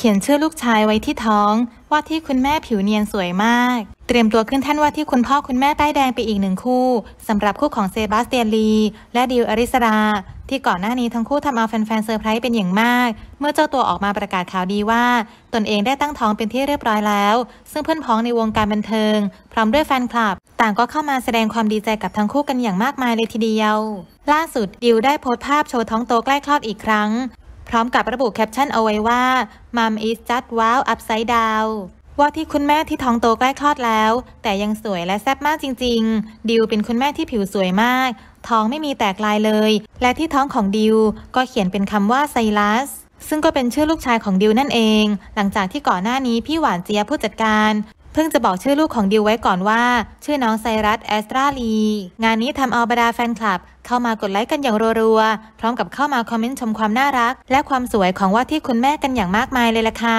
เขียนชื่อลูกชายไว้ที่ท้องว่าที่คุณแม่ผิวเนียนสวยมาก เตรียมตัวขึ้นท่านว่าที่คุณพ่อคุณแม่ป้ายแดงไปอีกหนึ่งคู่สำหรับคู่ของเซบาสเตียนลีและดิวอริสราที่ก่อนหน้านี้ทั้งคู่ทำเอาแฟนๆเซอร์ไพรส์เป็นอย่างมาก เมื่อเจ้าตัวออกมาประกาศข่าวดีว่า ตนเองได้ตั้งท้องเป็นที่เรียบร้อยแล้ว ซึ่งเพื่อนพ้องในวงการบันเทิง พร้อมด้วยแฟนคลับต่างก็เข้ามาแสดงความดีใจกับทั้งคู่กันอย่างมากมายเลยทีเดียว ล่าสุดดิวได้โพสต์ภาพโชว์ท้องโตใกล้คลอดอีกครั้งพร้อมกับระบุแคปชั่นเอาไว้ว่า Mom is just wow upside down ว่าที่คุณแม่ที่ท้องโตใกล้คลอดแล้ว แต่ยังสวยและแซ่บมากจริงๆดิวเป็นคุณแม่ที่ผิวสวยมาก ท้องไม่มีแตกลายเลย และที่ท้องของดิวก็เขียนเป็นคำว่าไซลัสซึ่งก็เป็นชื่อลูกชายของดิวนั่นเอง หลังจากที่ก่อนหน้านี้ พี่หวานเจียผู้จัดการเพิ่งจะบอกชื่อลูกของดิวไว้ก่อนว่า ชื่อน้องไซรัสแอสตราลี งานนี้ทำเอาบรรดาแฟนคลับ เข้ามากดไลค์กันอย่างรัว ๆ พร้อมกับเข้ามาคอมเมนต์ชมความน่ารัก และความสวยของว่าที่คุณแม่กันอย่างมากมายเลยล่ะค่ะ